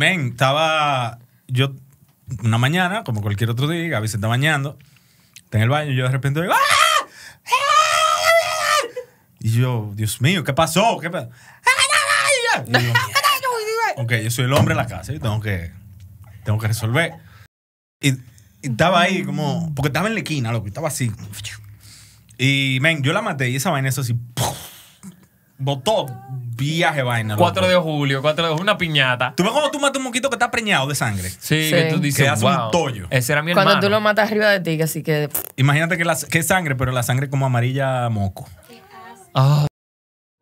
Men, estaba yo una mañana, como cualquier otro día, Gaby se está bañando, está en el baño, y yo de repente digo, ah, ah, ah, ¡Ah! Y yo, Dios mío, ¿qué pasó? ¿Qué yo, ok, yo soy el hombre de la casa, yo tengo que, tengo que resolver. Y, estaba ahí como, porque estaba en la esquina, que estaba así. Y, men, yo la maté y esa vaina, eso así, botó viaje vaina. 4 de julio, 4 de julio, una piñata. Tú ves cuando tú matas un moquito que está preñado de sangre. Sí, que tú dices, que hace un tollo. Ese era mi cuando hermano. Cuando tú lo matas arriba de ti, así que. Imagínate que, la, es sangre, pero la sangre como amarilla moco. Ah.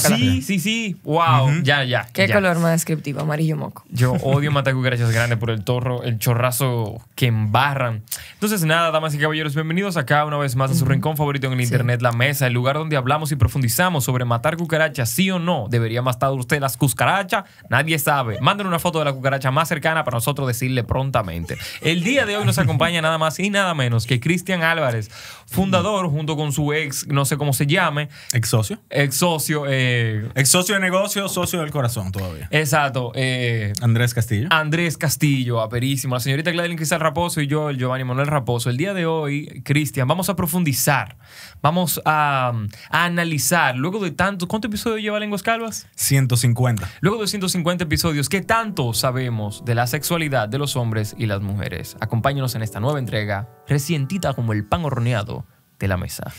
Sí, sí, sí. Wow. Ya, ya. Qué color más descriptivo, amarillo moco. Yo odio matar cucarachas grandes por el torro, el chorrazo que embarran. Entonces, nada, damas y caballeros, bienvenidos acá una vez más a su rincón favorito en el internet, la mesa, el lugar donde hablamos y profundizamos sobre matar cucarachas, sí o no. ¿Debería matar usted las cucarachas? Nadie sabe. mándenle una foto de la cucaracha más cercana para nosotros decirle prontamente. El día de hoy nos acompaña nada más y nada menos que Cristian Álvarez, fundador, junto con su ex, no sé cómo se llame. Ex socio. Ex socio. Eh, eh, Ex socio de negocio, socio del corazón todavía. Exacto. Eh, Andrés Castillo. Andrés Castillo, aperísimo. La señorita Gladys Cristal Raposo y yo, el Giovanni Manuel Raposo. El día de hoy, Cristian, vamos a profundizar. Vamos a, analizar. Luego de tanto ¿Cuántos episodios lleva Lenguas Calvas? 150. Luego de 150 episodios, ¿qué tanto sabemos de la sexualidad de los hombres y las mujeres? Acompáñenos en esta nueva entrega, recientita como el pan horneado de la mesa.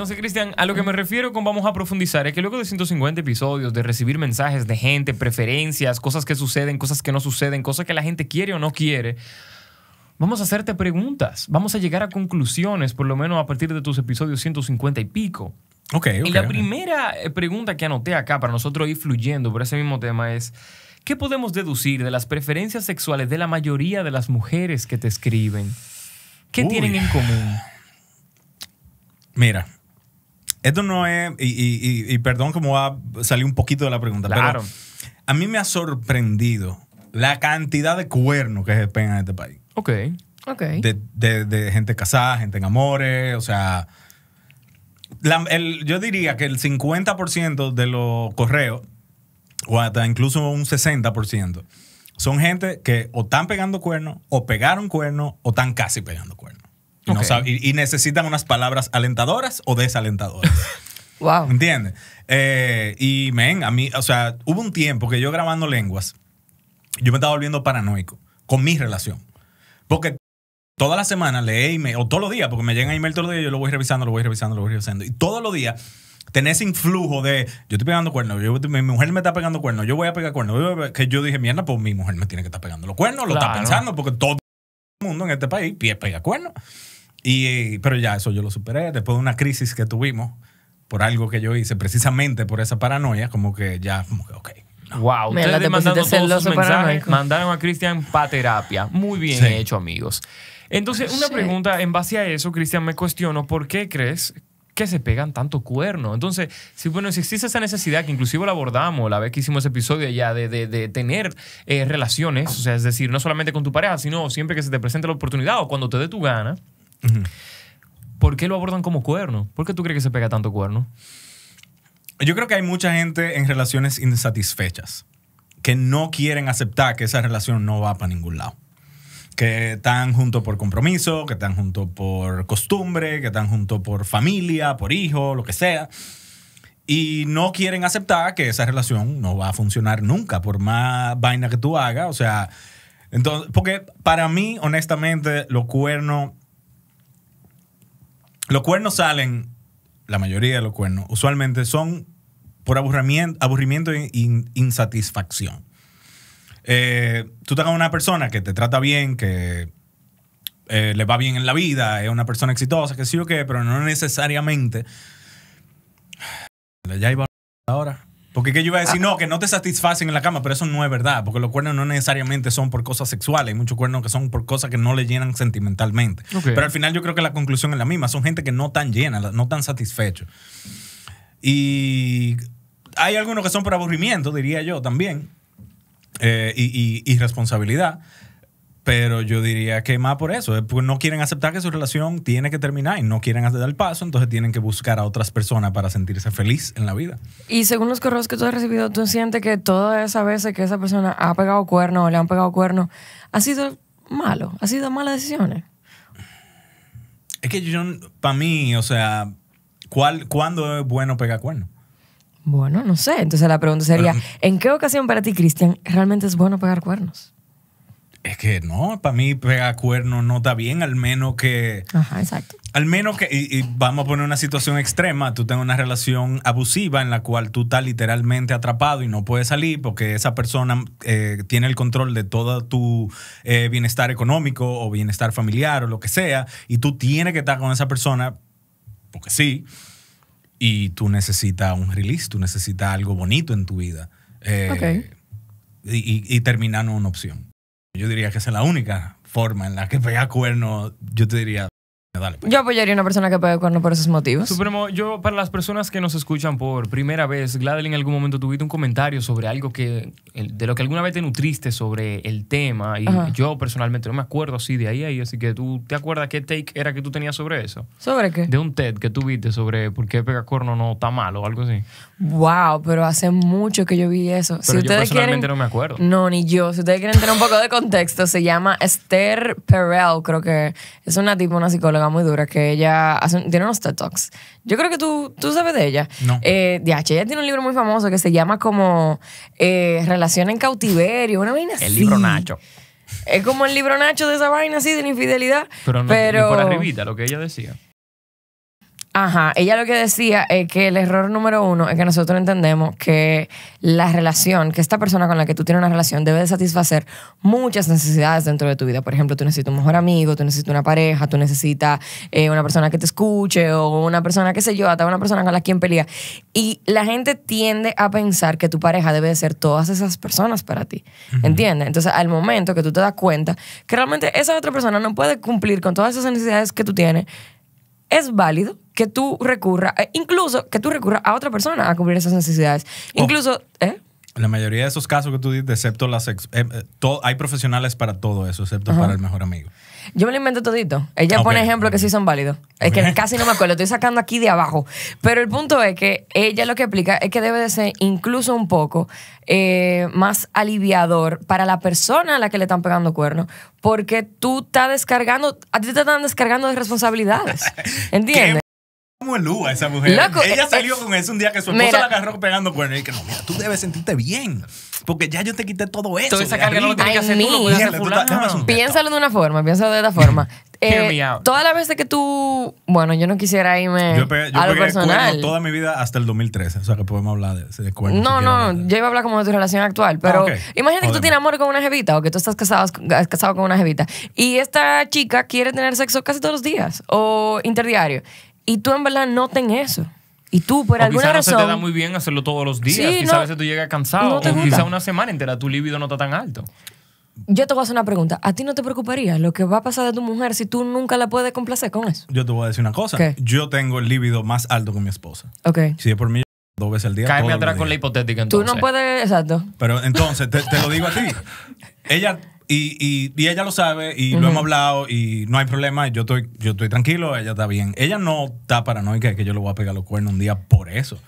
No sé, Cristian, a lo que me refiero con vamos a profundizar es que luego de 150 episodios, de recibir mensajes de gente, preferencias, cosas que suceden, cosas que no suceden, cosas que la gente quiere o no quiere, vamos a hacerte preguntas, vamos a llegar a conclusiones, por lo menos a partir de tus episodios 150 y pico. ok y la primera eh, pregunta que anoté acá para nosotros ir fluyendo por ese mismo tema es, ¿qué podemos deducir de las preferencias sexuales de la mayoría de las mujeres que te escriben? ¿Qué tienen en común? Mira, esto no es, y, perdón como va a salir un poquito de la pregunta, claro. pero a mí me ha sorprendido la cantidad de cuernos que se pegan en este país. Ok. Ok. De, gente casada, gente en amores, o sea... yo diría que el 50% de los correos, o hasta incluso un 60%, son gente que o están pegando cuernos, o pegaron cuernos, o están casi pegando cuernos. Y, necesitan unas palabras alentadoras o desalentadoras. wow. ¿Entiendes? Eh, y, men, a mí, o sea, hubo un tiempo que yo grabando lenguas, yo me estaba volviendo paranoico con mi relación. Porque toda la semana leí email, o todos los días, porque me llegan email todos los días, yo lo voy revisando, lo voy revisando, lo voy revisando. Y todos los días tenés ese influjo de yo estoy pegando cuernos, mi mujer me está pegando cuernos, yo voy a pegar cuernos. Que yo dije, mierda, pues mi mujer me tiene que estar pegando los cuernos, lo está pensando, porque todo mundo, en este país, pie pega Y, pero ya eso yo lo superé. Después de una crisis que tuvimos por algo que yo hice, precisamente por esa paranoia, como que ya, como que, ok. Wow, ustedes mandaron a Cristian para terapia. Muy bien hecho, amigos. Entonces, una pregunta en base a eso, Cristian, me cuestiono, ¿por qué crees que se pegan tanto cuerno? Entonces, si, bueno, si existe esa necesidad, que inclusive la abordamos la vez que hicimos ese episodio ya, de, tener eh, relaciones, o sea, es decir, no solamente con tu pareja, sino siempre que se te presente la oportunidad o cuando te dé tu gana, ¿por qué lo abordan como cuerno? ¿Por qué tú crees que se pega tanto cuerno? Yo creo que hay mucha gente en relaciones insatisfechas que no quieren aceptar que esa relación no va para ningún lado que están juntos por compromiso, que están juntos por costumbre, que están juntos por familia, por hijo, lo que sea. Y no quieren aceptar que esa relación no va a funcionar nunca, por más vaina que tú hagas. O sea, entonces, porque para mí, honestamente, los cuernos. Los cuernos salen, la mayoría de los cuernos, usualmente son por aburrimiento, aburrimiento e insatisfacción. Eh, tú tengas una persona que te trata bien, que eh, le va bien en la vida, es una persona exitosa, que sí o qué, pero no necesariamente. Ya iba ahora. Porque que yo iba a decir, no, que no te satisfacen en la cama, pero eso no es verdad, porque los cuernos no necesariamente son por cosas sexuales, hay muchos cuernos que son por cosas que no le llenan sentimentalmente. Pero al final yo creo que la conclusión es la misma, son gente que no tan llena, no tan satisfecho. Y hay algunos que son por aburrimiento, diría yo también. Eh, y, y, irresponsabilidad. Pero yo diría que más por eso, eh, no quieren aceptar que su relación tiene que terminar y no quieren dar el paso, entonces tienen que buscar a otras personas para sentirse feliz en la vida. Y según los correos que tú has recibido, ¿tú sientes que todas esas veces que esa persona ha pegado cuerno o le han pegado cuerno, ha sido malo, ha sido mala decisión? Es que yo, para mí, o sea, ¿cuál, ¿cuándo es bueno pegar cuerno? Bueno, no sé. Entonces la pregunta sería, ¿en qué ocasión para ti, Cristian, realmente es bueno pegar cuernos? Es que no, para mí pegar cuernos no está bien, al menos que... Ajá, exacto. Al menos que, y, vamos a poner una situación extrema, tú tengas una relación abusiva en la cual tú estás literalmente atrapado y no puedes salir porque esa persona eh, tiene el control de todo tu eh, bienestar económico o bienestar familiar o lo que sea, y tú tienes que estar con esa persona, porque sí, y tú necesitas un release, tú necesitas algo bonito en tu vida. Eh, y, terminando una opción. Yo diría que esa es la única forma en la que pegar cuerno, yo te diría, pues. Yo apoyaría a una persona que pega cuerno por esos motivos. Supremo, yo, para las personas que nos escuchan por primera vez, Gladly en algún momento tuviste un comentario sobre algo que, de lo que alguna vez te nutriste sobre el tema, y yo personalmente no me acuerdo así de ahí, ahí, así que tú, ¿te acuerdas qué take era que tú tenías sobre eso? ¿Sobre qué? De un TED que tuviste sobre por qué pega cuerno no está mal o algo así. Wow, pero hace mucho que yo vi eso. Pero si yo ustedes personalmente no me acuerdo. No, ni yo. Si ustedes quieren tener un poco de contexto, se llama Esther Perel, creo que es una tipo, una psicóloga va muy dura que ella tiene unos TED Talks. Yo creo que tú, tú sabes de ella. No. Eh, ella tiene un libro muy famoso que se llama como eh, Relación en cautiverio, una vaina El libro Nacho. Es como el libro Nacho de esa vaina así, de la infidelidad. Pero no pero... por arribita, lo que ella decía. Ajá, ella lo que decía es que el error número uno es que nosotros entendemos que la relación, que esta persona con la que tú tienes una relación debe de satisfacer muchas necesidades dentro de tu vida. Por ejemplo, tú necesitas un mejor amigo, tú necesitas una pareja, tú necesitas eh, una persona que te escuche o una persona, que se yo, una persona con la quien pelea. Y la gente tiende a pensar que tu pareja debe de ser todas esas personas para ti. ¿Entiendes? Entonces, al momento que tú te das cuenta que realmente esa otra persona no puede cumplir con todas esas necesidades que tú tienes, es válido que tú recurras, eh, incluso que tú recurras a otra persona a cubrir esas necesidades. Oh. Incluso, ¿eh? La mayoría de esos casos que tú dices, excepto las... Eh, eh, hay profesionales para todo eso, excepto para el mejor amigo. Yo me lo invento todito. Ella pone ejemplos que sí son válidos. Es que casi no me acuerdo, estoy sacando aquí de abajo. Pero el punto es que ella lo que explica es que debe de ser incluso un poco eh, más aliviador para la persona a la que le están pegando cuernos, porque tú estás descargando, a ti te están descargando de responsabilidades. ¿Entiendes? como el Lua esa mujer. ella eh, salió con eso un día que su esposa la agarró pegando cuernos y que no, mira, tú debes sentirte bien. Porque ya yo te quité todo eso. Toda esa carga no tienes que hacer tú, no Piénsalo de una forma, piénsalo de otra forma. eh, todas las veces que tú... Bueno, yo no quisiera irme yo pegué, yo a lo pegué personal. toda mi vida hasta el 2013. O sea, que podemos hablar de, cuernos. No, no, yo iba a hablar como de tu relación actual. Pero ah, imagínate que tú tienes amor con una jevita o que tú estás casado, casado con una jevita. Y esta chica quiere tener sexo casi todos los días o interdiario. Y tú en verdad noten eso. Y tú, por alguna no razón. te da muy bien hacerlo todos los días. y a veces tú llegas cansado. o una semana entera tu libido no está tan alto. Yo te voy a hacer una pregunta. ¿A ti no te preocuparía lo que va a pasar de tu mujer si tú nunca la puedes complacer con eso? Yo te voy a decir una cosa. Yo tengo el líbido más alto que mi esposa. Ok. Si es por mí, dos veces al día. Cáeme atrás con la hipotética entonces. Tú no puedes, exacto. Pero entonces, te lo digo a ti. Ella y, y, ella lo sabe y lo hemos hablado y no hay problema. Yo estoy, yo estoy tranquilo, ella está bien. Ella no está paranoica de que yo le voy a pegar los cuernos un día por eso.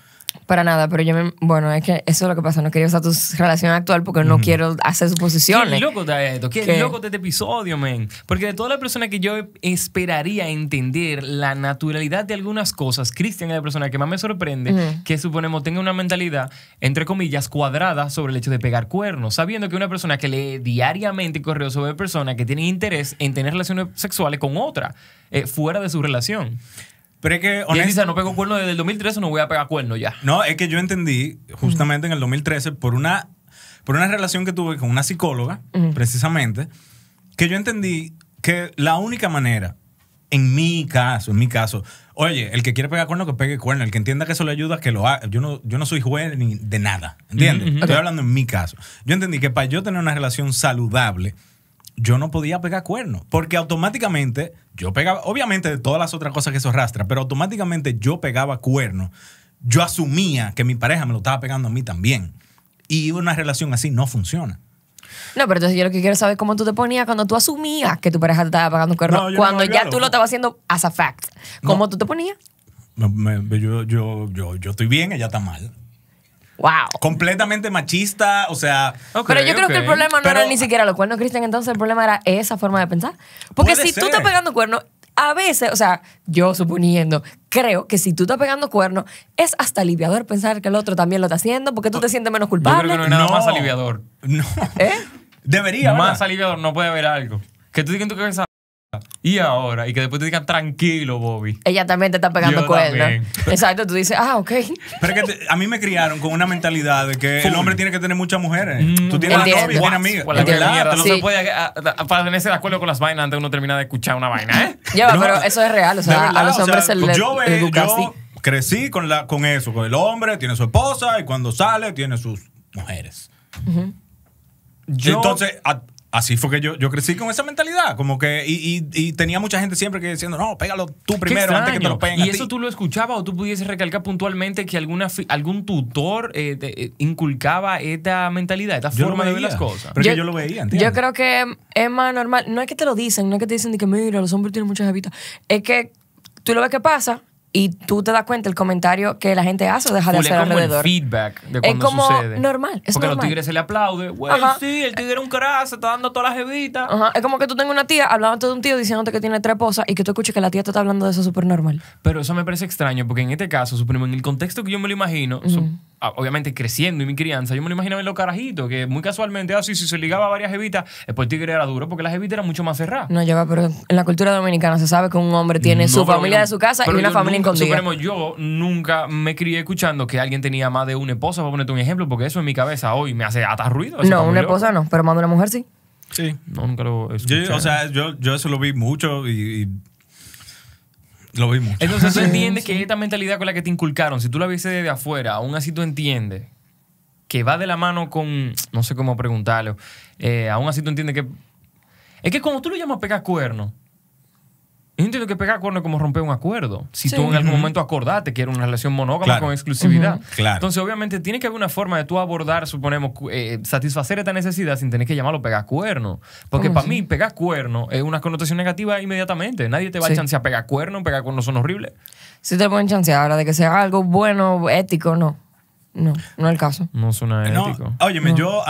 Para nada, pero yo me. Bueno, es que eso es lo que pasa. No quería usar tu relación actual porque no quiero hacer suposiciones. Qué loco está esto. Qué, loco está este episodio, men. Porque de toda la persona que yo esperaría entender la naturalidad de algunas cosas, Cristian es la persona que más me sorprende que suponemos tenga una mentalidad, entre comillas, cuadrada sobre el hecho de pegar cuernos. Sabiendo que una persona que lee diariamente correos sobre personas que tienen interés en tener relaciones sexuales con otra, eh, fuera de su relación. Pero es que. honestamente, dice, no pego cuerno desde el 2013, no voy a pegar cuerno ya. No, es que yo entendí justamente en el 2013 por una, por una relación que tuve con una psicóloga, precisamente, que yo entendí que la única manera, en mi caso, en mi caso, oye, el que quiere pegar cuerno, que pegue cuerno. El que entienda que eso le ayuda, que lo haga. Yo no, yo no soy juez ni de nada, ¿entiendes? Estoy hablando en mi caso. Yo entendí que para yo tener una relación saludable, yo no podía pegar cuernos, porque automáticamente yo pegaba, obviamente de todas las otras cosas que eso arrastra, pero automáticamente yo pegaba cuernos. Yo asumía que mi pareja me lo estaba pegando a mí también. Y una relación así no funciona. No, pero entonces yo lo que quiero saber es cómo tú te ponías cuando tú asumías que tu pareja te estaba pagando cuernos, cuando ya tú lo estabas haciendo as a fact. ¿Cómo tú te ponías? yo, yo, yo, yo estoy bien, ella está mal. Wow. Completamente machista, o sea. pero yo creo que el problema no era ni siquiera los cuernos, Cristian. Entonces el problema era esa forma de pensar. Porque si tú estás pegando cuernos, a veces, o sea, yo suponiendo, creo que si tú estás pegando cuernos, es hasta aliviador pensar que el otro también lo está haciendo porque tú te sientes menos culpable. Yo creo que no es nada más aliviador. No. ¿Eh? Debería. Más aliviador, no puede haber algo. Que tú digas tú que pensar. ¿y ahora? Y que después te digan, tranquilo, Bobby. Ella también te está pegando cuerda. Exacto, tú dices, ah, ok. Pero es que a mí me criaron con una mentalidad de que el hombre tiene que tener muchas mujeres. tú tienes una novia, tienes amigas. la verdad, no se puede eh, eh, de acuerdo con las vainas antes uno termina de escuchar una vaina, ¿eh? pero eso es real. O sea, a los hombres se les yo yo Crecí con, la, con eso, con el hombre, tiene su esposa y cuando sale tiene sus mujeres. Entonces, a, Así fue que yo, yo crecí con esa mentalidad, como que, y, tenía mucha gente siempre que diciendo, no, pégalo tú primero antes que te lo peguen. ¿Y eso tú lo escuchabas o tú pudieses recalcar puntualmente que alguna, algún tutor eh, eh, inculcaba esta mentalidad, esta forma de ver las cosas? Pero yo, lo veía, Yo creo que es em, más normal, no es que te lo dicen, no es que te dicen de que mira, los hombres tienen muchas habitas, es que tú lo ves que pasa y tú te das cuenta el comentario que la gente hace deja de ser hacer feedback de cuando es como normal. Porque a los tigres se le aplaude. sí, el tigre es un crash, se está dando todas las jevitas. Es como que tú tengas una tía hablando de un tío diciéndote que tiene tres esposas y que tú escuches que la tía te está hablando de eso súper normal. Pero eso me parece extraño porque en este caso, supremo, en el contexto que yo me lo imagino, Ah, obviamente creciendo y mi crianza, yo me lo imaginaba en los carajitos, que muy casualmente, así, ah, si se ligaba a varias jevitas, después tigre era duro, porque las jevitas eran mucho más cerradas. No, lleva, pero en la cultura dominicana se sabe que un hombre tiene su familia de su casa y una familia incondicional. Yo nunca me crié escuchando que alguien tenía más de una esposa, para ponerte un ejemplo, porque eso en mi cabeza hoy me hace hasta ruido. No, una esposa no, pero más de una mujer sí. Sí. No, nunca lo escuché. Yo, o sea, yo, eso lo vi mucho y lo vimos Entonces tú ah, entiendes que esta mentalidad con la que te inculcaron, si tú la viste desde afuera, aún así tú entiendes que va de la mano con, no sé cómo preguntarle eh, aún así tú entiendes que... Es que cuando tú lo llamas pegar cuerno, yo entiendo que pegar cuerno como romper un acuerdo. Si tú en algún momento acordaste que era una relación monógama con exclusividad. Entonces, obviamente, tiene que haber una forma de tú abordar, suponemos, eh, satisfacer esta necesidad sin tener que llamarlo pegar cuerno. Porque para mí, pegar cuerno es una connotación negativa inmediatamente. Nadie te va chance a pegar cuerno, pegar cuernos son horribles. Sí te ponen chance Ahora, de que sea algo bueno, ético, no. No, no es el caso. No suena eh, no, Óyeme, no. yo,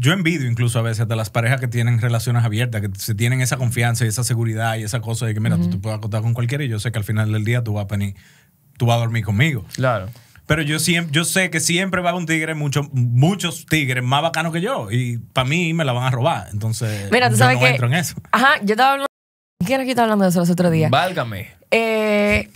yo envidio incluso a veces de las parejas que tienen relaciones abiertas, que se tienen esa confianza y esa seguridad y esa cosa de que, mira, tú te puedes acostar con cualquiera y yo sé que al final del día tú vas a venir, tú vas a dormir conmigo. Claro. Pero yo, siempre, yo sé que siempre va a un tigre, mucho, muchos tigres más bacanos que yo. Y para mí me la van a robar. Entonces, Mira, ¿tú no en eso. Ajá, yo estaba hablando. ¿Quién estaba hablando de eso los otros días? Válgame. Eh,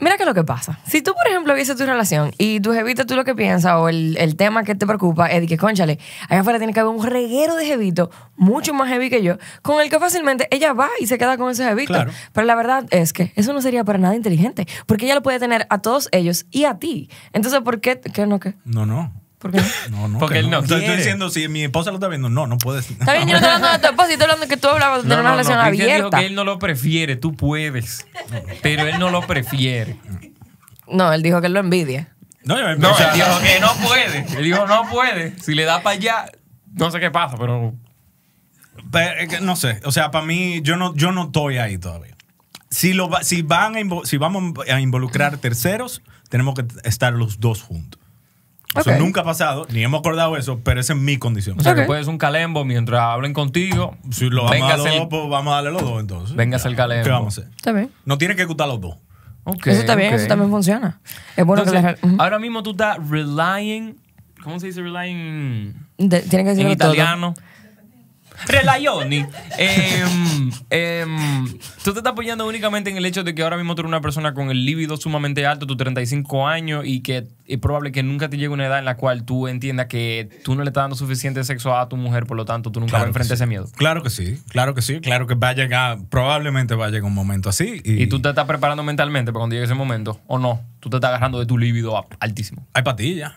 Mira que lo que pasa. Si tú, por ejemplo, viste tu relación y tu jevita, tú lo que piensas o el, tema que te preocupa es de que, conchale, allá afuera tiene que haber un reguero de jevito, mucho más heavy que yo, con el que fácilmente ella va y se queda con ese jevito. Pero la verdad es que eso no sería para nada inteligente, porque ella lo puede tener a todos ellos y a ti. Entonces, ¿por qué? ¿Qué no qué? No, no. ¿Por No, no, Porque él no. Estoy diciendo, si mi esposa lo está viendo, no, no puedes. Está bien, estoy hablando que tú hablabas de una relación no. abierta. Dijo que él no lo prefiere, tú puedes. Pero él no lo prefiere. No, él dijo que él lo envidia. No, no, él dijo que no puede. Él dijo, no puede. Si le da para allá, no sé qué pasa, pero... pero. no sé. O sea, para mí, yo no, yo no estoy ahí todavía. Si, lo, si, van si vamos a involucrar terceros, tenemos que estar los dos juntos. Eso nunca ha pasado, ni hemos acordado eso, pero esa es mi condición. O sea, que puedes un calembo mientras hablen contigo. Si lo vamos a los dos, pues vamos a darle los dos entonces. Vengas el calembo. ¿Qué vamos a hacer? Está bien. No tiene que gustar los dos. eso está bien, eso también funciona. Es bueno que les... Ahora mismo tú estás relying. ¿Cómo se dice relying? tiene que decir. en italiano. Relayoni. Eh, tú te estás apoyando únicamente en el hecho de que ahora mismo tú eres una persona con el líbido sumamente alto, tus 35 años, y que es probable que nunca te llegue una edad en la cual tú entiendas que tú no le estás dando suficiente sexo a tu mujer, por lo tanto tú nunca vas a enfrentar ese miedo. Claro que sí, claro que sí, claro que va a llegar, probablemente va a llegar un momento así. Y, tú te estás preparando mentalmente para cuando llegue ese momento, o no, tú te estás agarrando de tu líbido altísimo. Hay patillas.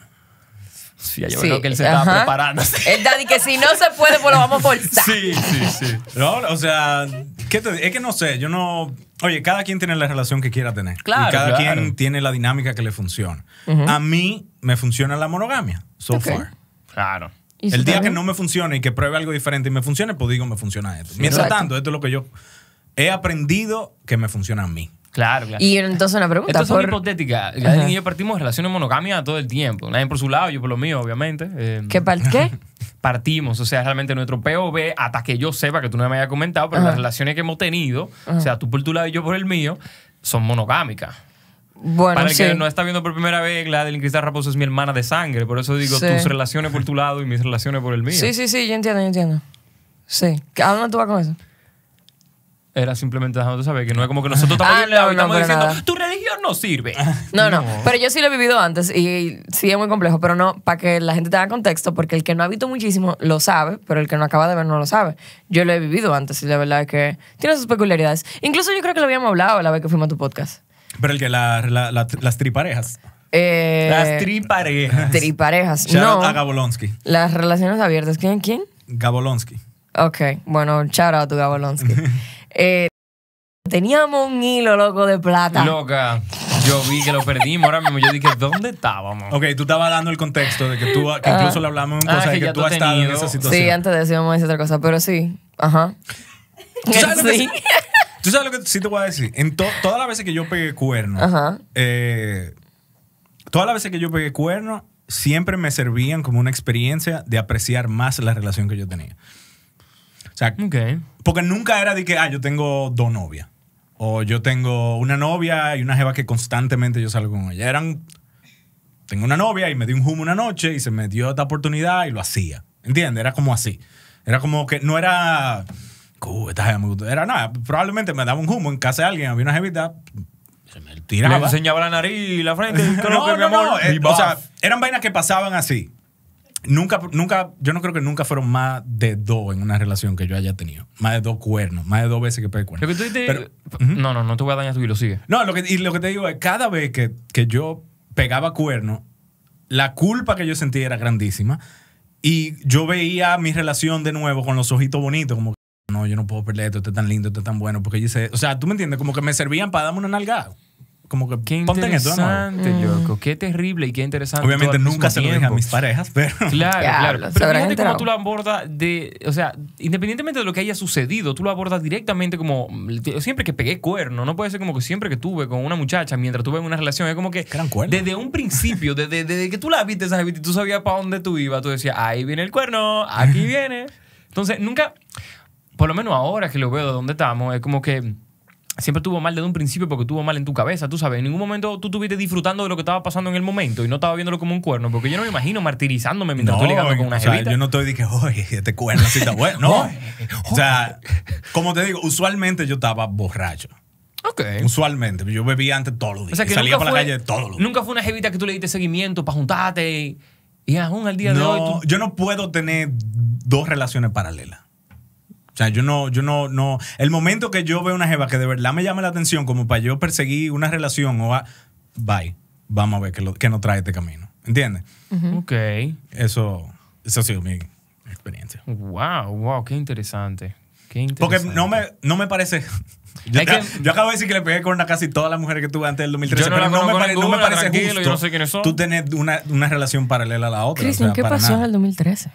Sí, yo que él se daddy que si no se puede, pues lo vamos a forzar. Sí, sí, sí. o sea, es que no sé, yo no... Oye, cada quien tiene la relación que quiera tener. Claro. cada quien tiene la dinámica que le funciona. A mí me funciona la monogamia, so far. Claro. El día que no me funcione y que pruebe algo diferente y me funcione, pues digo, me funciona esto. Mientras tanto, esto es lo que yo he aprendido que me funciona a mí. Claro, Y entonces una pregunta. Esto por... hipotética. y yo partimos relaciones monogámicas todo el tiempo. Nadie por su lado, yo por lo mío, obviamente. Em, ¿Qué, Partimos. O sea, realmente nuestro POV, hasta que yo sepa que tú no me hayas comentado, pero las relaciones que hemos tenido, o sea, tú por tu lado y yo por el mío, son monogámicas. Bueno, Para el que no está viendo por primera vez, la Cristal Raposo es mi hermana de sangre. Por eso digo, tus relaciones por tu lado y mis relaciones por el mío. Sí, sí, sí, yo entiendo, yo entiendo. Sí. ¿A dónde tú vas con eso? Era simplemente dejándote saber que no es como que nosotros estamos, ah, diciendo, tu religión no sirve. No, no, pero yo sí lo he vivido antes y sí es muy complejo, pero no, para que la gente tenga contexto, porque el que no ha visto muchísimo lo sabe, pero el que no acaba de ver no lo sabe. Yo lo he vivido antes y la verdad es que tiene sus peculiaridades. Incluso yo creo que lo habíamos hablado la vez que fuimos a tu podcast. Pero el que las triparejas. Eh, las triparejas. Triparejas. Shout no. A Gabolonsky. Las relaciones abiertas. ¿Quién? ¿Quién? Gabolonsky. Ok, bueno, shout out to Gabolonsky. Eh, teníamos un hilo loco de plata. Loca. Yo vi que lo perdimos ahora mismo. Yo dije, ¿dónde estábamos? Ok, tú estabas dando el contexto de que tú, que incluso le hablamos en cosas ah, cosa que, que tú has estado en esa situación. Sí, antes decíamos esa otra cosa, pero sí. Ajá. ¿Tú sabes, Lo que, ¿Tú sabes lo que sí te voy a decir? En todas las veces que yo pegué cuerno, Ajá. Eh, todas las veces que yo pegué cuerno, siempre me servían como una experiencia de apreciar más la relación que yo tenía porque nunca era de que, ah, yo tengo dos novias. O yo tengo una novia y una jeva que constantemente yo salgo con ella. Eran, tengo una novia y me dio un humo una noche y se me dio esta oportunidad y lo hacía. ¿Entiendes? Era como así. Era como que no era, esta me Era nada, probablemente me daba un humo en casa de alguien, había una jevita, se me tiraba. Le enseñaba la nariz y la frente. no, no, mi amor, no, eh, o sea, eran vainas que pasaban así. Nunca, nunca, yo no creo que nunca fueron más de dos en una relación que yo haya tenido. Más de dos cuernos, más de dos veces que pegué cuernos. Lo que uh-huh. No, no, no te voy a dañar tu hilo, sigue. No, lo que, y lo que te digo es, cada vez que, yo pegaba cuernos, la culpa que yo sentía era grandísima. Y yo veía mi relación de nuevo con los ojitos bonitos, como no, yo no puedo perder esto, esto es tan lindo, esto es tan bueno, porque yo sé, o sea, tú me entiendes, como que me servían para darme una nalgada como que qué Interesante, mm. Qué terrible y qué interesante. Obviamente nunca se lo dije mis parejas, pero. Claro, claro. Pero fíjate gente, cómo tú lo abordas de. O sea, independientemente de lo que haya sucedido, tú lo abordas directamente como. Mm, siempre que pegué cuerno, no puede ser como que siempre que tuve con una muchacha mientras tuve una relación, es como que. Desde un principio, desde, que tú la viste, esa y tú sabías para dónde tú ibas, tú decías, ahí viene el cuerno, aquí viene. Entonces, nunca. Por lo menos ahora que lo veo de dónde estamos, es como que siempre tuvo mal desde un principio porque tuvo mal en tu cabeza, tú sabes. En ningún momento tú estuviste disfrutando de lo que estaba pasando en el momento y no estaba viéndolo como un cuerno, porque yo no me imagino martirizándome mientras estoy con una o sea, Yo no estoy de oye, este cuerno sí está bueno. No. Oh. o sea, como te digo, usualmente yo estaba borracho. Okay. Usualmente, yo bebía antes todos los días. que salía para la calle todos los días. Nunca fue una jevita que tú le diste seguimiento para juntarte y, aún al día de hoy. Yo no puedo tener dos relaciones paralelas yo no, yo no, no. El momento que yo veo una jeva que de verdad me llama la atención, como para yo perseguir una relación o va Bye. Vamos a ver qué, que nos trae este camino. ¿Entiendes? Ok. Eso, eso ha sido mi experiencia. Wow, wow, qué interesante. Porque no me, no me parece. Yo, acabo de decir que le pegué con casi todas las mujeres que tuve antes del 2013, pero no me, parece justo tú tenés una, relación paralela a la otra. Cristian, ¿qué pasó en el 2013?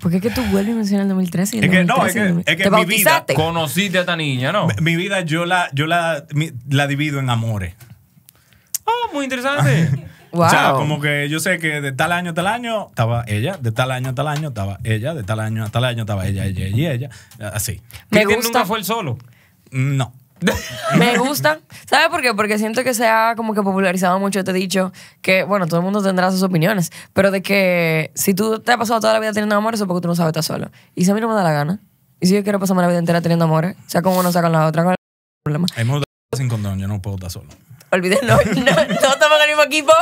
Porque es que tú vuelves a mencionar el 2013 y es que, No, es que, mi vida... Conociste a esta niña, ¿no? Mi, vida yo la, yo la, la divido en amores. oh, muy interesante. wow. O sea, como que yo sé que de tal año a tal año estaba ella, de tal año a tal año estaba ella, de tal año a tal año estaba ella, ella, ella, ella, así. que nunca fue el solo? No me gusta. ¿Sabes por qué? Porque siento que se ha como que popularizado mucho he dicho que, bueno, todo el mundo tendrá sus opiniones, pero de que si tú te has pasado toda la vida teniendo amores es porque tú no sabes estar solo. Y si a mí no me da la gana, y si yo quiero pasarme la vida entera teniendo amores, sea con uno, sea con la otra, con problema. Hay sin condón, yo no puedo estar solo olvídenlo, no, no estamos en el mismo equipo.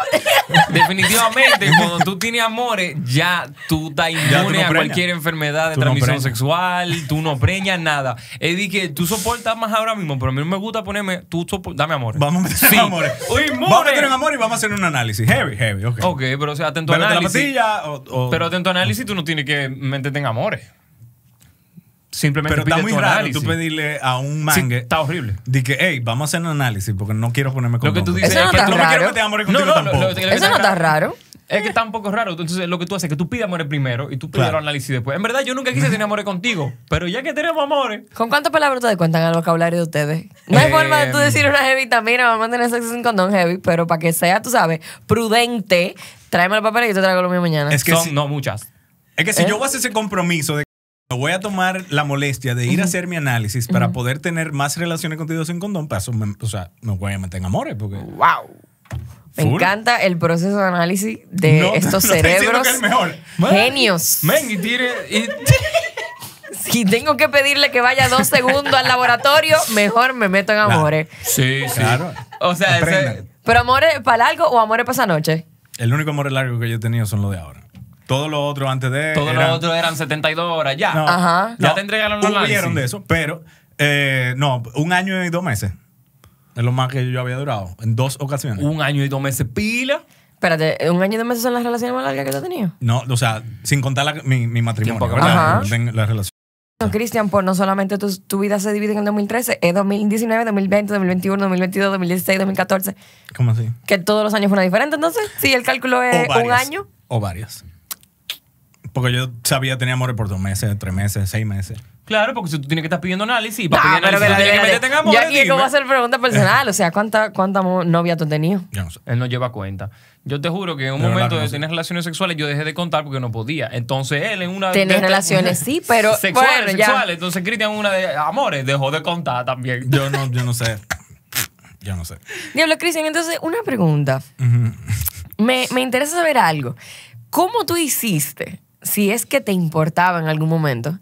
Definitivamente, cuando tú tienes amores, ya tú estás inmune a cualquier enfermedad de transmisión sexual, tú no preñas nada. Es que tú soportas más ahora mismo, pero a mí no me gusta ponerme, tú dame amores. Vamos a meter sí. amores. Uy, vamos a meter en y vamos a hacer un análisis. Heavy, heavy, ok. Ok, pero o sea, atento análisis. Pero atento a análisis, tú no tienes que meterte en amores. Simplemente Pero está muy raro tú pedirle a un mangue. Sí, está horrible. Di hey, vamos a hacer un análisis porque no quiero ponerme con Lo que tú dices no es que no me quiero que contigo no, Eso no está raro. Es que está un poco raro. Entonces, lo que tú haces es que tú pides amores primero y tú pides el análisis después. En verdad, yo nunca quise tener amores contigo, pero ya que tenemos amores. ¿Con cuántas palabras te cuentan el vocabulario de ustedes? No hay eh, forma de tú decir mm. una heavy mira, vamos a tener sexo sin condón heavy, pero para que sea, tú sabes, prudente, tráeme el papel y yo te traigo lo mío mañana. Es que, son, no, muchas. es que si ¿Eh? yo voy a hacer ese compromiso de voy a tomar la molestia de ir a hacer mi análisis para poder tener más relaciones contigo sin condón. Paso, o sea, me voy a meter en amores. Porque... ¡Wow! Me encanta el proceso de análisis de estos cerebros. Genios. Si tengo que pedirle que vaya dos segundos al laboratorio, mejor me meto en amores. Sí, Claro. O sea, ese... ¿Pero amores para largo o amores para esa noche? El único amor largo que yo he tenido son los de ahora. Todos los otros antes de. Todos los otros eran 72 horas, ya. Ajá. Ya te entregaron los Hubieron de eso, pero eh, no, un año y dos meses. Es lo más que yo había durado, en dos ocasiones. Un año y dos meses, pila. Espérate, ¿un año y dos meses son las relaciones más largas que tú has tenido? No, o sea, sin contar mi, mi, matrimonio, ¿verdad? La relación. Cristian, pues no solamente tu, tu, vida se divide en el 2013, es 2019, 2020, 2021, 2022, 2016, 2014. ¿Cómo así? Que todos los años fueron diferentes, entonces, Sí, el cálculo es un año. O varias. Porque yo sabía tenía amores por dos meses, tres meses, seis meses. Claro, porque si tú tienes que estar pidiendo análisis, para pedir análisis, tú tienes que hacer pregunta personal? O sea, ¿cuánta, cuánta tú has tenido? Yo no sé. Él no lleva cuenta. Yo te juro que en un momento de tener relaciones sexuales yo dejé de contar porque no podía. Entonces él en una... de relaciones, sí, pero. Sexuales, Entonces Cristian una de amores dejó de contar también. Yo no, yo no sé. Yo no sé. Diablo, Cristian, entonces, una pregunta. me, me interesa saber algo. ¿Cómo tú hiciste si es que te importaba en algún momento,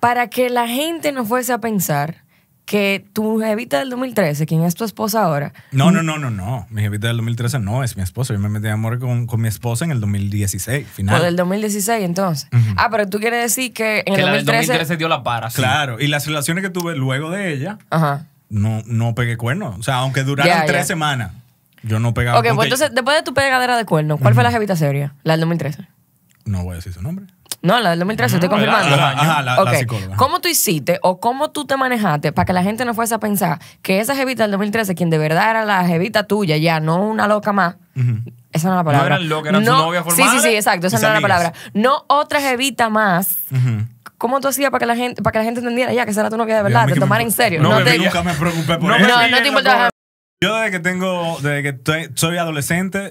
para que la gente no fuese a pensar que tu jevita del 2013, quien es tu esposa ahora. No, no, no, no, no. Mi jevita del 2013 no es mi esposa. Yo me metí de amor con, mi esposa en el 2016, final. O del 2016, entonces. Ah, pero tú quieres decir que en el 2013. La dio la para. Claro, y las relaciones que tuve luego de ella, No, no pegué cuerno O sea, aunque duraron tres semanas, yo no pegaba Ok, pues entonces, después de tu pegadera de cuernos, ¿cuál fue la jevita seria? La del 2013. No voy a decir su nombre. No, la del 2013, estoy confirmando. ajá, la, psicóloga. ¿Cómo tú hiciste o cómo tú te manejaste para que la gente no fuese a pensar que esa jevita del 2013, quien de verdad era la jevita tuya, ya no una loca más? Esa no era la palabra. No era loca, era no, su novia formada. Sí, sí, sí, exacto, esa no era la palabra. No otra jevita más. ¿Cómo tú hacías para que la gente para que la gente entendiera ya que esa era tu novia de verdad, te tomara en serio? No, nunca me preocupé por no, eso. No, no te importaba. Yo desde que tengo, desde que soy adolescente,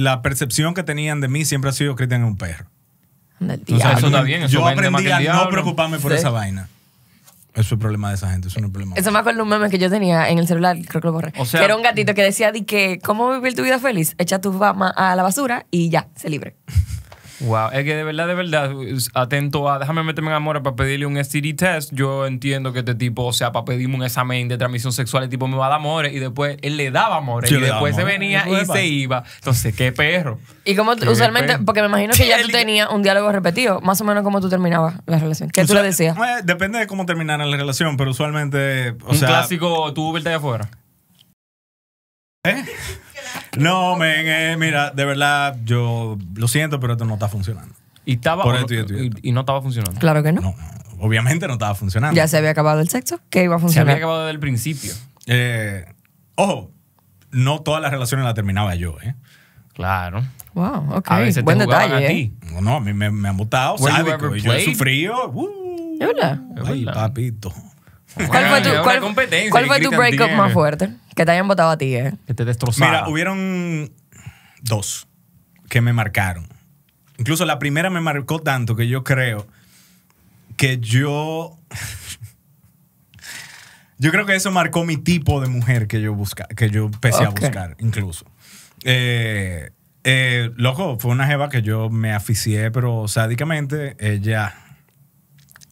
la percepción que tenían de mí siempre ha sido Cristian es un perro. Entonces, eso está bien. Eso yo aprendí a no preocuparme por esa vaina. Eso es el problema de esa gente, eso no es el problema. Eso me acuerdo un meme que yo tenía en el celular, creo que lo borré. que era un gatito que decía, di que, ¿cómo vivir tu vida feliz? Echa tu fama a la basura y ya, se libre. Wow, es que de verdad, de verdad, atento a, déjame meterme en amor para pedirle un STD test. Yo entiendo que este tipo, o sea, para pedirme un examen de transmisión sexual, el tipo me va a dar amores y después él le daba amores y después se venía y se iba. Entonces, qué perro. Y como usualmente, porque me imagino que ya tú tenías un diálogo repetido, más o menos como tú terminabas la relación. ¿Qué tú le decías? Eh, depende de cómo terminara la relación, pero usualmente, o un sea, clásico, tú verte afuera. ¿Eh? No, men, eh, mira, de verdad, yo lo siento, pero esto no está funcionando. Y, estaba, y, no estaba funcionando. Claro que no. obviamente no estaba funcionando. Ya se había acabado el sexo, ¿qué iba a funcionar. Se había acabado desde el principio. Eh, ojo, no todas las relaciones las terminaba yo, ¿eh? Claro. Wow, ok. A Buen detalle. A ¿eh? No, a mí me, han yo he sufrido. Uh. Ay, papito. ¿Cuál fue tu, breakup más fuerte? Que te hayan votado a ti, ¿eh? Que te destrozaron. Mira, hubieron dos que me marcaron. Incluso la primera me marcó tanto que yo creo que yo. yo creo que eso marcó mi tipo de mujer que yo, busca, que yo empecé a buscar, incluso. Eh, eh, loco, fue una jeva que yo me aficié, pero sádicamente, ella.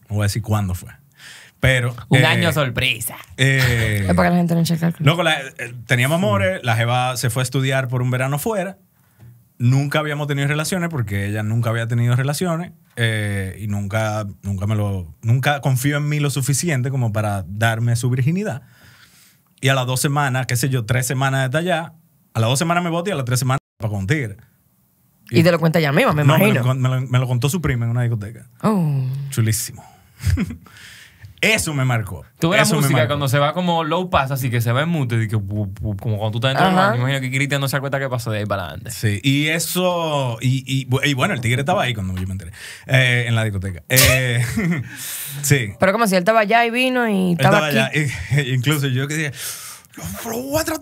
voy a decir cuándo fue. Un año eh, sorpresa. Eh, es para que la gente no eh, teníamos amores, la Jeva se fue a estudiar por un verano fuera. Nunca habíamos tenido relaciones porque ella nunca había tenido relaciones y nunca, nunca me lo. Nunca confío en mí lo suficiente como para darme su virginidad. Y a las dos semanas, qué sé yo, tres semanas desde allá, a las dos semanas me voté y a las tres semanas para contigo. Y, y, te lo cuenta ella misma, me imagino. Me lo, contó su prima en una discoteca. Oh. Chulísimo. Eso me marcó. Tú ves la música cuando se va como low pass, así que se va en mute, y que, como cuando tú estás entrando, imagino que Cristian no se acuerda qué pasó de ahí para adelante. Sí, y eso, y, y, bueno, el tigre estaba ahí cuando yo me enteré, eh, en la discoteca. Eh, sí. Pero como si él estaba allá y vino y estaba, él estaba allá. Y, incluso yo que dije...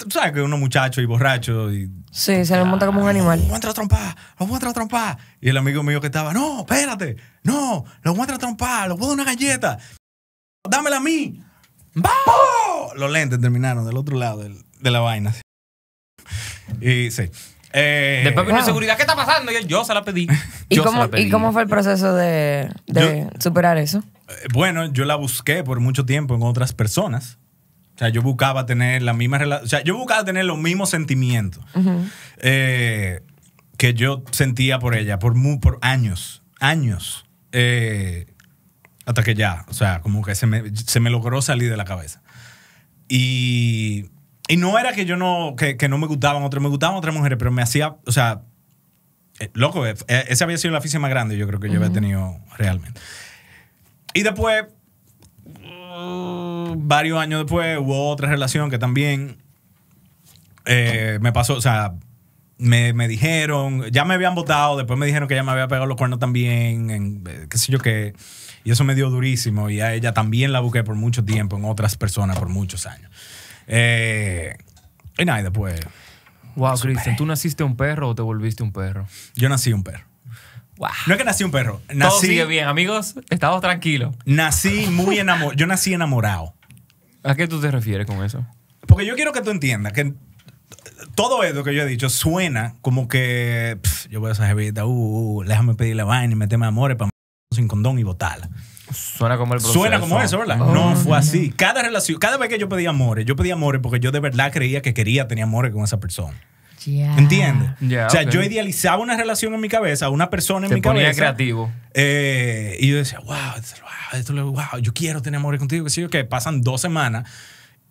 ¿Sabes que unos muchacho y borracho? Y, sí, se le monta como un animal. Lo voy a trompar, lo voy a trompar. Y el amigo mío que estaba, no, espérate, no, lo voy a trompar, lo voy a dar una galleta dámela a mí. ¡Vamos! Los lentes terminaron del otro lado de la vaina. Y sí. Eh, Después vino wow. seguridad, ¿qué está pasando? Y yo se la pedí. ¿Y, cómo, fue el proceso de, superar eso? Eh, bueno, yo la busqué por mucho tiempo en otras personas. O sea, yo buscaba tener la misma relación. O sea, yo buscaba tener los mismos sentimientos eh, que yo sentía por ella por, años. Años. Hasta que ya, o sea, como que se me, logró salir de la cabeza. Y, no era que yo no, que, que no me gustaban otras, me gustaban otras mujeres, pero me hacía, o sea, eh, loco, eh, eh, esa había sido la afición más grande yo creo que yo había tenido realmente. Y después, uh, varios años después, hubo otra relación que también me pasó, o sea, me, dijeron, ya me habían votado, después me dijeron que ya me había pegado los cuernos también, en, qué sé yo qué. Y eso me dio durísimo y a ella también la busqué por mucho tiempo, en otras personas por muchos años. Eh, y nada, y después... Wow, Cristian, ¿tú naciste un perro o te volviste un perro? Yo nací un perro. No es que nací un perro. Nací, Todo sigue bien, amigos. Estamos tranquilos. Nací muy enamorado. yo nací enamorado. ¿A qué tú te refieres con eso? Porque yo quiero que tú entiendas que todo esto que yo he dicho suena como que yo voy a esa jevita, uh, uh, uh, déjame pedir la vaina y meteme amores para sin condón y botala. Suena como el proceso. Suena como eso, ¿verdad? Oh, no fue así. Cada relación, cada vez que yo pedía amores, yo pedía amores porque yo de verdad creía que quería tener amores con esa persona. entiende ¿Entiendes? o sea, yo idealizaba una relación en mi cabeza, una persona en Te mi ponía creativo. Eh, y yo decía, wow, esto, wow, yo quiero tener amores contigo. Que que pasan dos semanas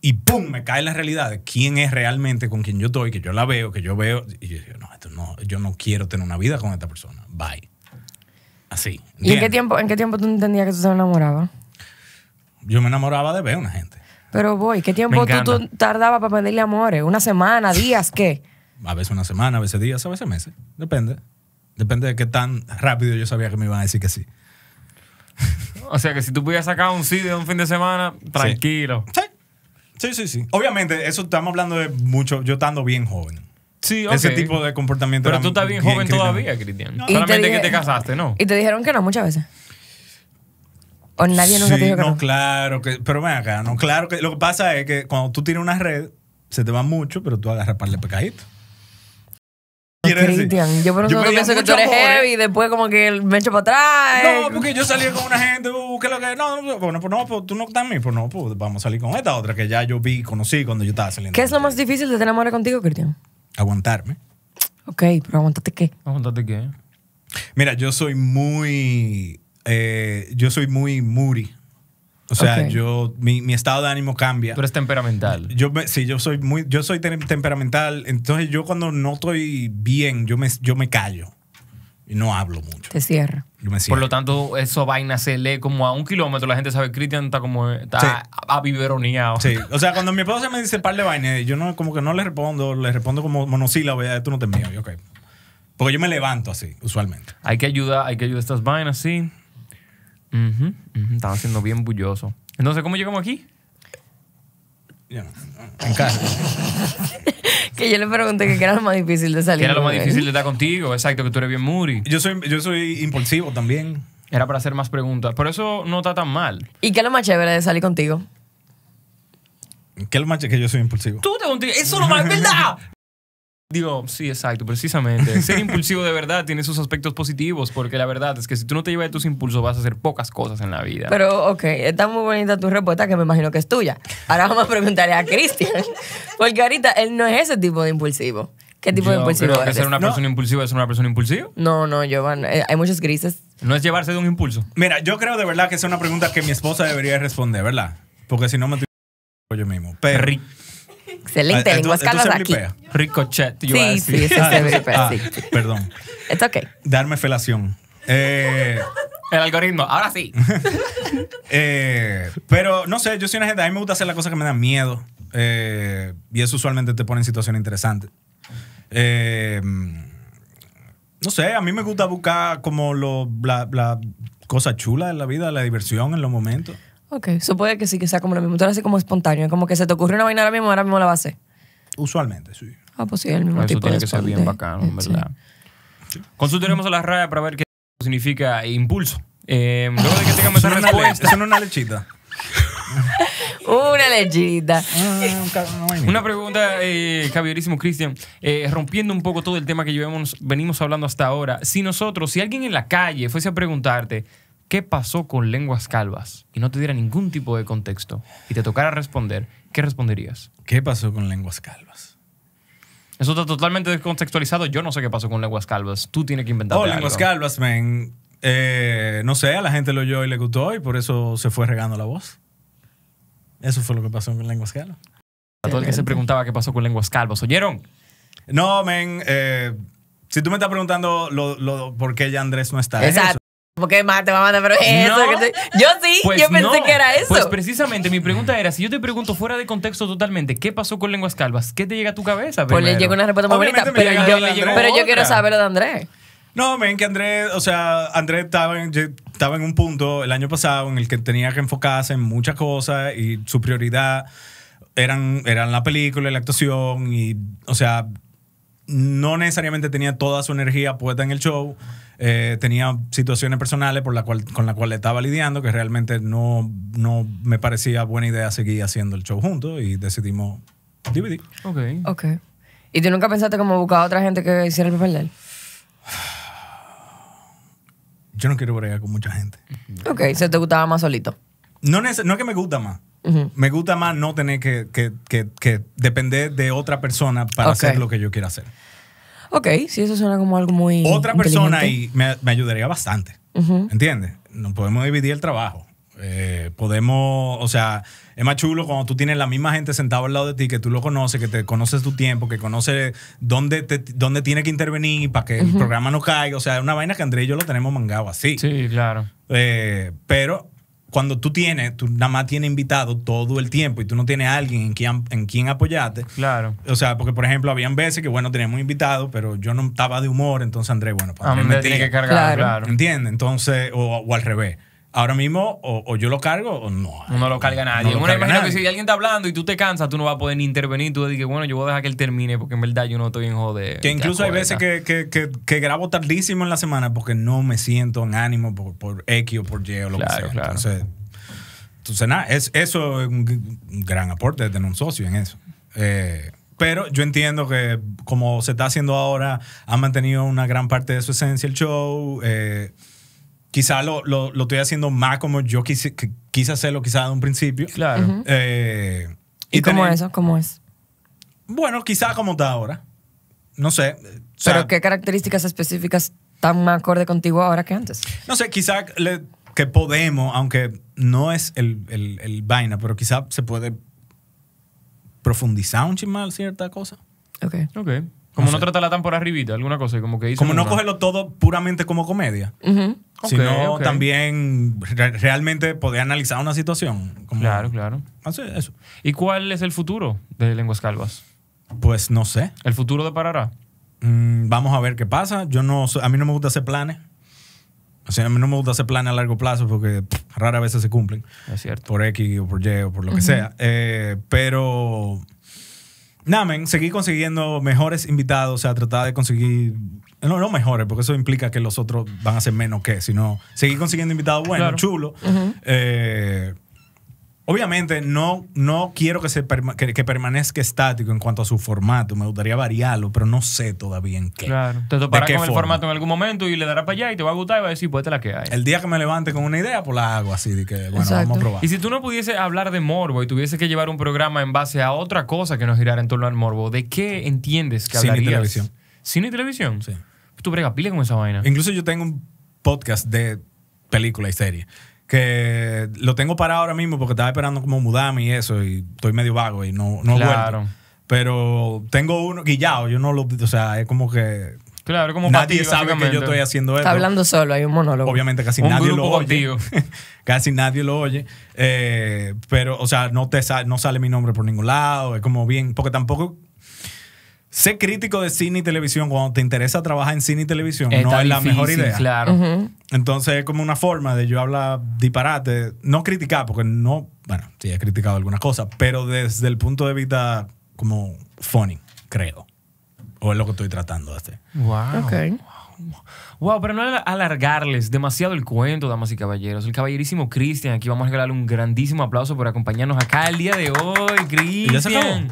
y ¡pum! me cae la realidad de quién es realmente con quien yo estoy, que yo la veo, que yo veo. Y yo decía, no, esto no, yo no quiero tener una vida con esta persona. Bye. Así. ¿Y en qué, tiempo, en qué tiempo tú entendías que tú te enamorabas? Yo me enamoraba de ver a una gente. Pero voy, ¿qué tiempo tú, tardabas para pedirle amores? ¿Una semana, días, qué? A veces una semana, a veces días, a veces meses. Depende. Depende de qué tan rápido yo sabía que me iban a decir que sí. O sea que si tú pudieras sacar un sí de un fin de semana, tranquilo. sí. Sí, sí, sí. Obviamente, eso estamos hablando de mucho, yo estando bien joven. Sí, Ese tipo de comportamiento. Pero tú estás bien, joven todavía, Cristian. Solamente que te casaste, ¿no? Y te dijeron que no muchas veces. O nadie nunca te dijo que no. No, claro, que, pero ven acá, no, claro que lo que pasa es que cuando tú tienes una red, se te va mucho, pero tú agarras para el pecaditos. Cristian, yo por eso pienso que tú eres heavy y después como que me echo para atrás. No, eh. porque yo salí con una gente, uh, ¿qué lo que? No, pues, no, pues no, pues tú no estás en mí, pues no, pues vamos a salir con esta otra que ya yo vi, conocí cuando yo estaba saliendo. ¿Qué es lo más difícil de tener amor contigo, Cristian? aguantarme. Ok, pero aguantate qué. Aguantate qué. Mira, yo soy muy. Eh, yo soy muy muri. O sea, yo mi, estado de ánimo cambia. Pero es temperamental. Yo me, sí, yo soy muy yo soy temperamental, entonces yo cuando no estoy bien, yo me yo me callo y no hablo mucho. Te cierra. Por lo tanto, eso vaina se lee como a un kilómetro. La gente sabe que Cristian está como está a, Sí. O sea, cuando mi esposa me dice par de vainas, yo no, como que no le respondo, le respondo como monosílabo, ya tú no te mío. Porque yo me levanto así, usualmente. Hay que ayudar, hay que ayudar estas vainas, sí. Uh siendo haciendo bien bullosos Entonces, ¿cómo llegamos aquí? En que yo le pregunté que era lo más difícil de salir. que era lo más difícil de estar contigo? Exacto, que tú eres bien muri. Yo soy, yo soy impulsivo también. Era para hacer más preguntas. por eso no está tan mal. ¿Y qué es lo más chévere de salir contigo? ¿Qué es lo más chévere? Que yo soy impulsivo. Tú te contigo. Eso es lo más. ¡Verdad! Digo, sí, exacto, precisamente. Ser impulsivo de verdad tiene sus aspectos positivos, porque la verdad es que si tú no te llevas de tus impulsos vas a hacer pocas cosas en la vida. Pero, ok, está muy bonita tu respuesta, que me imagino que es tuya. Ahora vamos a preguntarle a Cristian, porque ahorita él no es ese tipo de impulsivo. ¿Qué tipo de impulsivo es? que ser una persona impulsiva es ser una persona impulsiva? No, no, Giovanni. Eh, hay muchas grises. No es llevarse de un impulso. Mira, yo creo de verdad que es una pregunta que mi esposa debería responder, ¿verdad? Porque si no me yo mismo. Excelente, ah, lenguas calvas aquí. Ricochet, yo sí, sí, es ah, ah, sí. Perdón. It's okay. Darme felación. Eh, el algoritmo, ahora sí. Eh, pero no sé, yo soy una gente, a mí me gusta hacer las cosas que me dan miedo. Eh, y eso usualmente te pone en situaciones interesantes. no sé, a mí me gusta buscar como la, cosa chula En de la vida, la diversión en los momentos. Ok, supone que sí, que sea como lo mismo. Tú como espontáneo, como que se te ocurre una vaina ahora mismo, ahora mismo la vas a hacer. Usualmente, sí. Ah, pues sí, el mismo tipo Eso tiene que ser bien bacano, en verdad. Consultaremos a las rayas para ver qué significa impulso. Em, luego de que tengamos esa respuesta. Eso no es una lechita. Una lechita. Ah, una pregunta, eh, caballerísimo Cristian, eh, rompiendo un poco todo el tema que llevamos, venimos hablando hasta ahora. Si nosotros, si alguien en la calle fuese a preguntarte, qué pasó con lenguas calvas y no te diera ningún tipo de contexto y te tocara responder, ¿qué responderías? ¿Qué pasó con lenguas calvas? Eso está totalmente descontextualizado. Yo no sé qué pasó con lenguas calvas. Tú tienes que inventar. Oh, lenguas calvas, men? Eh, no sé, a la gente lo oyó y le gustó y por eso se fue regando la voz. Eso fue lo que pasó con lenguas calvas. A todo el que se preguntaba qué pasó con lenguas calvas, ¿oyeron? No, men. Eh, si tú me estás preguntando por qué ya Andrés no está. Exacto. Porque más te va a mandar, pero eso. Yo sí, pues yo pensé que era eso. Pues precisamente, mi pregunta era: si yo te pregunto fuera de contexto totalmente, ¿qué pasó con lenguas calvas? ¿Qué te llega a tu cabeza? Pues le llega una respuesta muy bonita, pero, yo, quiero saber lo de Andrés. No, ven que Andrés, o sea, Andrés estaba en, estaba en un punto el año pasado en el que tenía que enfocarse en muchas cosas y su prioridad eran, eran la película, y la actuación y, o sea, no necesariamente tenía toda su energía puesta en el show. Eh, tenía situaciones personales por la cual, con las cuales estaba lidiando que realmente no, no me parecía buena idea seguir haciendo el show juntos y decidimos dividir. Ok. ¿Y tú nunca pensaste como buscar a otra gente que hiciera el papel de él? Yo no quiero bregar con mucha gente. Ok, ¿se te gustaba más solito? No, no es que me gusta más. Me gusta más no tener que, depender de otra persona para hacer lo que yo quiera hacer. Ok, sí, eso suena como algo muy. Otra persona y me, ayudaría bastante. ¿Entiendes? No podemos dividir el trabajo. Eh, podemos, o sea, es más chulo cuando tú tienes la misma gente sentada al lado de ti, que tú lo conoces, que te conoces tu tiempo, que conoces dónde, tiene que intervenir para que el programa no caiga. O sea, es una vaina que André y yo lo tenemos mangado así. Sí, claro. Eh, pero cuando tú tienes, tú nada más tienes invitado todo el tiempo y tú no tienes a alguien en quien, en quien apoyarte. Claro. O sea, porque por ejemplo, habían veces que, bueno, teníamos invitados, pero yo no estaba de humor, entonces André bueno, para me tiene que cargar, claro. ¿Entiendes? Entonces, o, al revés ahora mismo o, yo lo cargo o no. No lo carga nadie. que si alguien está hablando y tú te cansas, tú no vas a poder ni intervenir. Tú dices, bueno, yo voy a dejar que él termine porque en verdad yo no estoy en joder. Que incluso hay veces que, que, grabo tardísimo en la semana porque no me siento en ánimo por, X o por Y o lo que sea. Entonces, entonces, nada, es, eso es un gran aporte de tener un socio en eso. Eh, pero yo entiendo que como se está haciendo ahora, ha mantenido una gran parte de su esencia el show. Eh, quizá lo, estoy haciendo más como yo quise, quise hacerlo quizá de un principio. Claro. Eh, ¿Y, cómo eso? ¿Cómo es? Bueno, quizá como está ahora. No sé. ¿Pero qué características específicas están más acorde contigo ahora que antes? No sé, quizá que podemos, aunque no es el, el, vaina, pero quizá se puede profundizar un chismal cierta cosa. Ok. Ok. Como no, tratarla tan por arribita, alguna cosa, como que hizo Como no cogerlo todo puramente como comedia, sino también realmente poder analizar una situación. claro, claro. eso. ¿Y cuál es el futuro de Lenguas Calvas? Pues no sé. ¿El futuro de Parará? Mm, vamos a ver qué pasa. Yo no, a mí no me gusta hacer planes. O sea, a mí no me gusta hacer planes a largo plazo porque rara vez se cumplen. Es cierto. Por X o por Y o por lo que sea. Eh, pero Namen, seguí consiguiendo mejores invitados, o sea, tratar de conseguir. No, no mejores, porque eso implica que los otros van a ser menos que, sino seguir consiguiendo invitados buenos, chulos. eh, Obviamente no, no quiero que, se permanezca estático en cuanto a su formato. Me gustaría variarlo, pero no sé todavía en qué. Claro. Te toparás con el formato en algún momento y le darás para allá y te va a gustar y va a decir, pues te la que hay. El día que me levante con una idea, pues la hago así. De que, bueno, vamos a probar. Y si tú no pudieses hablar de morbo y tuviese que llevar un programa en base a otra cosa que no girara en torno al morbo, ¿de qué entiendes que hablarías? Cine y televisión. ¿Cine y televisión? Sí. Tú brega pila con esa vaina. Incluso yo tengo un podcast de película y serie que lo tengo parado ahora mismo porque estaba esperando como mudarme y eso, y estoy medio vago y no, no claro. Pero tengo uno guillado, yo no lo, o sea, es como que Claro, como nadie sabe que yo estoy haciendo esto. Está hablando solo, hay un monólogo. Obviamente casi nadie lo oye. casi nadie lo oye. Eh, pero, o sea, no te no sale mi nombre por ningún lado. Es como bien, porque tampoco ser crítico de cine y televisión. Cuando te interesa trabajar en cine y televisión, no es la mejor idea. Claro. Entonces es como una forma de yo hablar disparate, no criticar, porque no, bueno, sí he criticado algunas cosas, pero desde el punto de vista como funny, creo. O es lo que estoy tratando de hacer. Wow. Wow, pero no alargarles demasiado el cuento, damas y caballeros. El caballerísimo Cristian, aquí vamos a regalarle un grandísimo aplauso por acompañarnos acá el día de hoy, Cristian.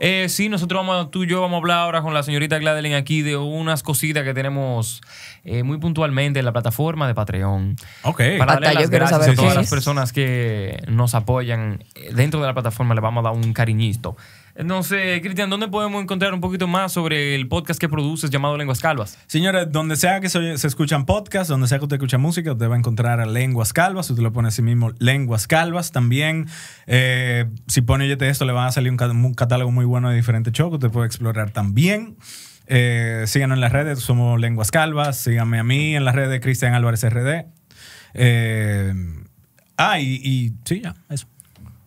Eh, sí, nosotros vamos, tú y yo vamos a hablar ahora con la señorita Gladeline aquí de unas cositas que tenemos eh, muy puntualmente en la plataforma de Patreon. Ok. Para las gracias a todas las personas que nos apoyan eh, dentro de la plataforma, le vamos a dar un cariñito sé, Cristian, ¿dónde podemos encontrar un poquito más sobre el podcast que produces llamado Lenguas Calvas? Señores, donde sea que se, escuchan podcasts, donde sea que usted escucha música, usted va a encontrar a Lenguas Calvas. Usted lo pone a sí mismo, Lenguas Calvas. También, eh, si pone YT esto, le va a salir un, catálogo muy bueno de diferentes shows que usted puede explorar también. Eh, síganos en las redes, somos Lenguas Calvas. Síganme a mí en las redes, Cristian Álvarez RD. Eh, ah, y sí, ya, eso.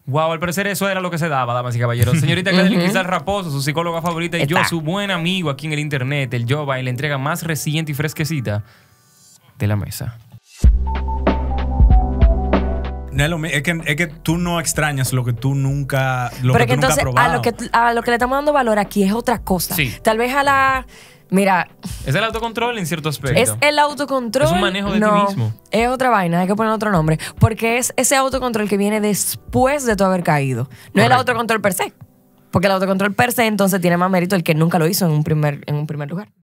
Wow, al parecer eso era lo que se daba, damas y caballeros. Señorita Claudia Cristal Raposo, su psicóloga favorita, y yo, su buen amigo aquí en el internet, el Jova, y la entrega más reciente y fresquecita de la mesa. es, que, tú no extrañas lo que tú nunca lo Pero que, entonces a lo que a lo que le estamos dando valor aquí es otra cosa. Sí. Tal vez a la Mira. Es el autocontrol en cierto aspecto. Es el autocontrol. Es un manejo de mismo. Es otra vaina, hay que poner otro nombre. Porque es ese autocontrol que viene después de tu haber caído. No es el autocontrol per se. Porque el autocontrol per se entonces tiene más mérito el que nunca lo hizo en un primer, en un primer lugar.